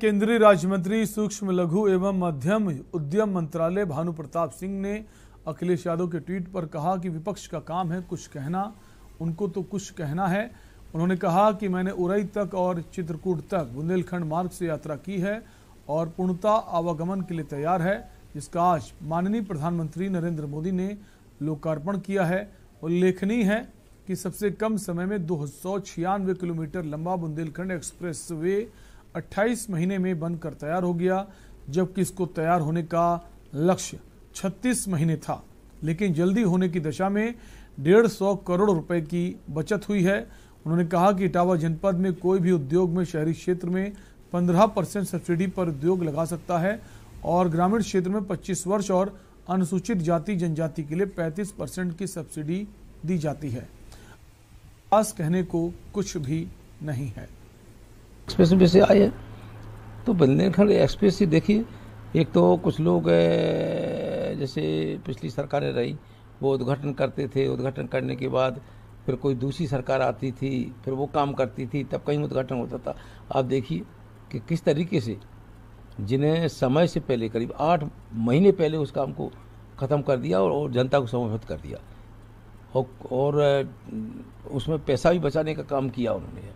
केंद्रीय राज्य मंत्री सूक्ष्म लघु एवं मध्यम उद्यम मंत्रालय भानु प्रताप सिंह ने अखिलेश यादव के ट्वीट पर कहा कि विपक्ष का काम है कुछ कहना उनको तो कुछ कहना है उन्होंने कहा कि मैंने उरई तक और चित्रकूट तक बुंदेलखंड मार्ग से यात्रा की है और पूर्णता आवागमन के लिए तैयार है जिसका आज माननीय प्रधानमंत्री नरेंद्र मोदी ने लोकार्पण किया है उल्लेखनीय है कि सबसे कम समय में दो किलोमीटर लंबा बुंदेलखंड एक्सप्रेस वे 28 महीने में बनकर तैयार हो गया जबकि इसको तैयार होने का लक्ष्य 36 महीने था लेकिन जल्दी होने की दशा में डेढ़ सौ करोड़ रुपए की बचत हुई है उन्होंने कहा कि इटावा जनपद में कोई भी उद्योग में शहरी क्षेत्र में 15 परसेंट सब्सिडी पर उद्योग लगा सकता है और ग्रामीण क्षेत्र में 25 वर्ष और अनुसूचित जाति जनजाति के लिए 35 परसेंट की सब्सिडी दी जाती है आस कहने को कुछ भी नहीं है एक्सप्रेस वे से आए तो बुंदेलखंड एक्सप्रेस से देखिए एक तो कुछ लोग जैसे पिछली सरकारें रही वो उद्घाटन करते थे उद्घाटन करने के बाद फिर कोई दूसरी सरकार आती थी फिर वो काम करती थी तब कहीं उद्घाटन होता था आप देखिए कि किस तरीके से जिन्हें समय से पहले करीब आठ महीने पहले उस काम को ख़त्म कर दिया और, जनता को समर्पित कर दिया और उसमें पैसा भी बचाने का काम किया उन्होंने